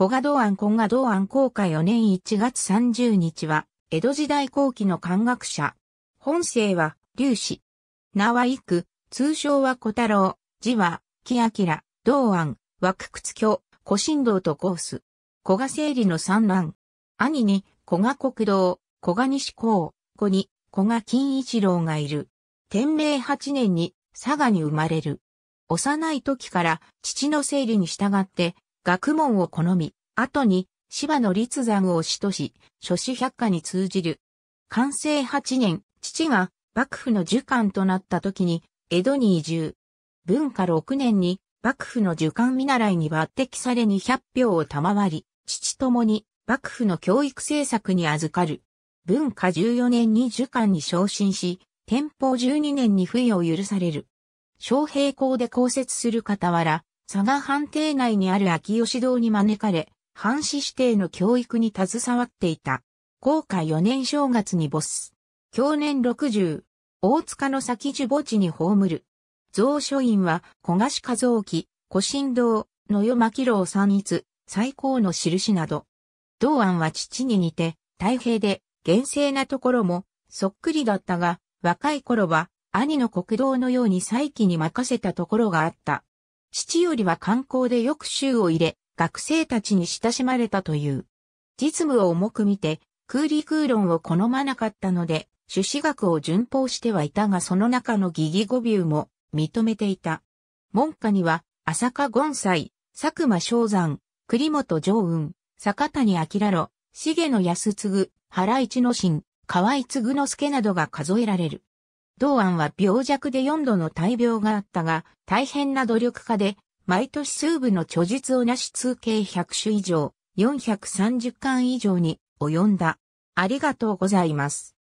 小賀道安、小賀道安、公開4年1月30日は、江戸時代後期の漢学者。本姓は、劉氏。名は幾通称は小太郎、字は、木明、道安、枠屈教、古神道とコース。古賀整理の三乱。兄に、古賀国道、古賀西高、子に、古賀金一郎がいる。天明八年に、佐賀に生まれる。幼い時から父の整理に従って学問を好み、後に芝野立山を師とし、諸子百科に通じる。完成8年、父が幕府の受官となった時に、江戸に移住。文化6年に、幕府の受官見習いに抜擢されに百票を賜り、父ともに幕府の教育政策に預かる。文化14年に受官に昇進し、天保12年に不意を許される。昌平公で公設する傍ら、佐賀藩邸内にある秋吉堂に招かれ、藩士指定の教育に携わっていた。高下4年正月に没す。去年60、大塚の先樹墓地に葬る。蔵書院は小菓子和沖、古神堂、野与牧郎三一、最高の印など。道安は父に似て、大平で、厳正なところも、そっくりだったが、若い頃は、兄の国道のように再起に任せたところがあった。父よりは観光でよく州を入れ、学生たちに親しまれたという。実務を重く見て、空理空論を好まなかったので、朱子学を順法してはいたがその中の疑義語尾も認めていた。門下には、浅香権斎、佐久間昭山、栗本常雲、坂谷明郎、重野安次、原一之進、河合継之助などが数えられる。同案は病弱で4度の大病があったが、大変な努力家で、毎年数部の著述をなし通計100種以上、430巻以上に及んだ。ありがとうございます。